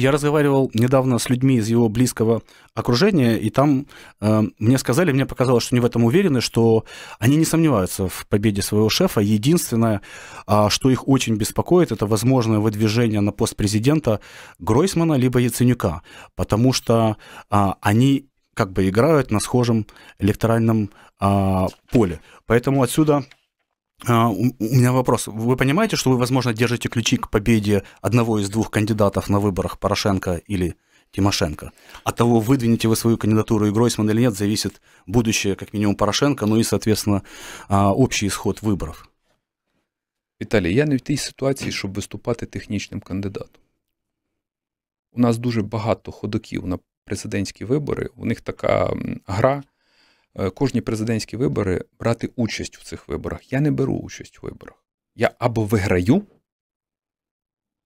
Я разговаривал недавно с людьми из его близкого окружения, и там э, мне сказали, мне показалось, что они в этом уверены, что они не сомневаются в победе своего шефа. Единственное, э, что их очень беспокоит, это возможное выдвижение на пост президента Гройсмана либо Яценюка, потому что э, они как бы играют на схожем электоральном э, поле. Поэтому отсюда а, у меня вопрос. Вы понимаете, что вы, возможно, держите ключи к победе одного из двух кандидатов на выборах, Порошенко или Тимошенко? От того, выдвинете вы свою кандидатуру и Гройсман или нет, зависит будущее, как минимум, Порошенко, ну и, соответственно, а, общий исход выборов. Віталій, я не в тій ситуації, щоб виступати технічним кандидатом. У нас дуже багато ходоків на президентські вибори. У них така гра Е, кожні президентські вибори брати участь у цих виборах. Я не беру участь у виборах. Я або виграю,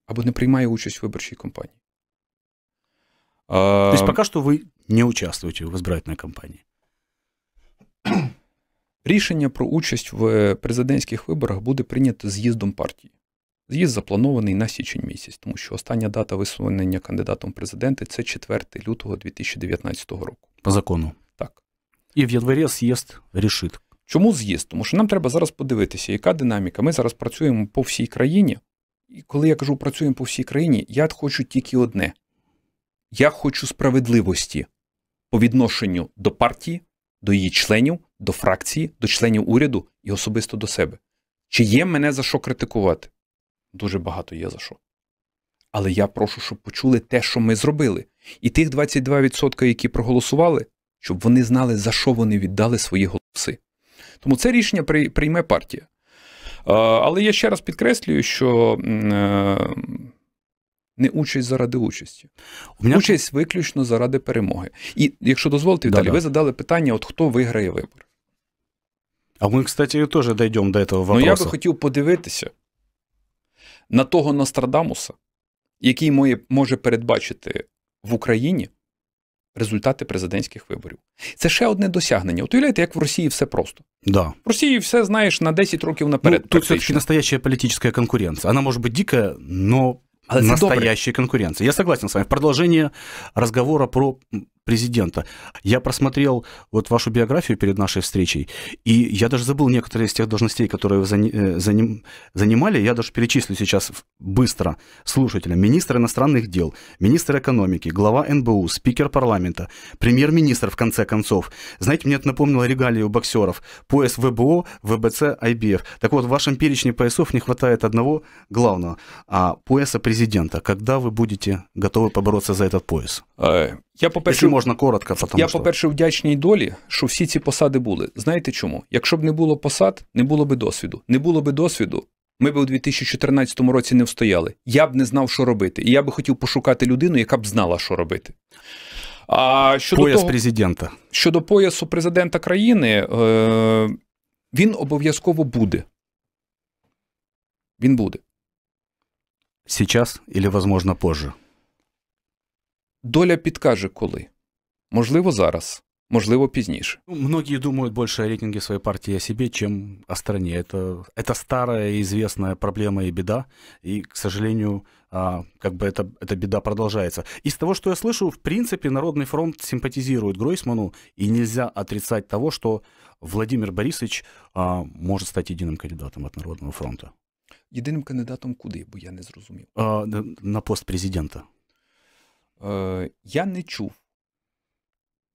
або не приймаю участь в виборчій кампанії. Е, тобто есть пока что вы не участвуете в избирательной кампанії. Рішення про участь в е, президентських виборах буде прийнято з'їздом партії. З'їзд запланований на січень місяць, тому що остання дата висунення кандидатом в президенти це 4 лютого 2019 року. По закону. Так. І в январі з'їзд рішить. Чому з'їзд? Тому що нам треба зараз подивитися, яка динаміка. Ми зараз працюємо по всій країні. І коли я кажу працюємо по всій країні, я хочу тільки одне: я хочу справедливості по відношенню до партії, до її членів, до фракції, до членів уряду і особисто до себе. Чи є мене за що критикувати? Дуже багато є за що. Але я прошу, щоб почули те, що ми зробили. І тих 22%, які проголосували, щоб вони знали, за що вони віддали свої голоси. Тому це рішення прийме партія. Але я ще раз підкреслюю, що е, не участь заради участі, У мене... участь виключно заради перемоги. І якщо дозволите, Віталій, ви задали питання: от хто виграє вибор? А ми, кстати, теж дійдемо до цього вопроса. Ну, я би хотів подивитися на того Нострадамуса, який може передбачити в Україні результати президентських виборів. Це ще одне досягнення. От уявляєте, як в Росії все просто. Да. В Росії все знаєш на 10 років наперед. Ну, тут все-таки настоящая політична конкуренція. Вона може бути дика, але настояща конкуренція. Я согласен з вами. В продолжение разговора про президента. Я просмотрел вот вашу биографию перед нашей встречей, и я даже забыл некоторые из тех должностей, которые вы э, занимали. Я даже перечислю сейчас быстро слушателям. Министр иностранных дел, министр экономики, глава НБУ, спикер парламента, премьер-министр, в конце концов. Знаете, мне это напомнило регалии у боксеров. Пояс ВБО, ВБЦ, IBF. Так вот, в вашем перечне поясов не хватает одного главного, а пояса президента. Когда вы будете готовы побороться за этот пояс? Я, по-перше, можна коротко, потому я, по-перше, вдячній долі, що всі ці посади були. Знаєте чому? Якщо б не було посад, не було б досвіду. Не було б досвіду, ми б у 2014 році не встояли. Я б не знав, що робити. І я би хотів пошукати людину, яка б знала, що робити. А щодо Пояс того, президента. Щодо поясу президента країни, е, він обов'язково буде. Він буде. Сейчас или, возможно, позже? доля підкаже коли. Можливо, зараз, можливо, пізніше. Ну, многие думают больше о рейтинге своей партии о себе, чем о стране. Это, это старая известная проблема и беда. И, к сожалению, а, как бы это, эта беда продолжается. Из того, что я слышу, в принципе, Народный фронт симпатизирует Гройсману, и нельзя отрицать того, что Владимир Борисович а, может стать единым кандидатом от Народного фронта. Єдиним кандидатом куди, бо я не зрозумів. А, на пост президента. Е, Я не чув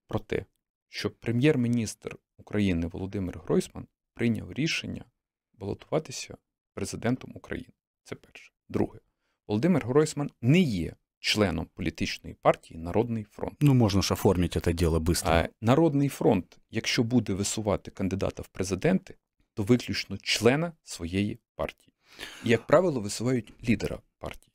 про те, що прем'єр-міністр України Володимир Гройсман прийняв рішення балотуватися президентом України. Це перше. Друге, Володимир Гройсман не є членом політичної партії Народний фронт. Ну, можна ж оформити це діло швидко. Е, Народний фронт, якщо буде висувати кандидата в президенти, то виключно члена своєї партії. І, як правило, висувають лідера партії.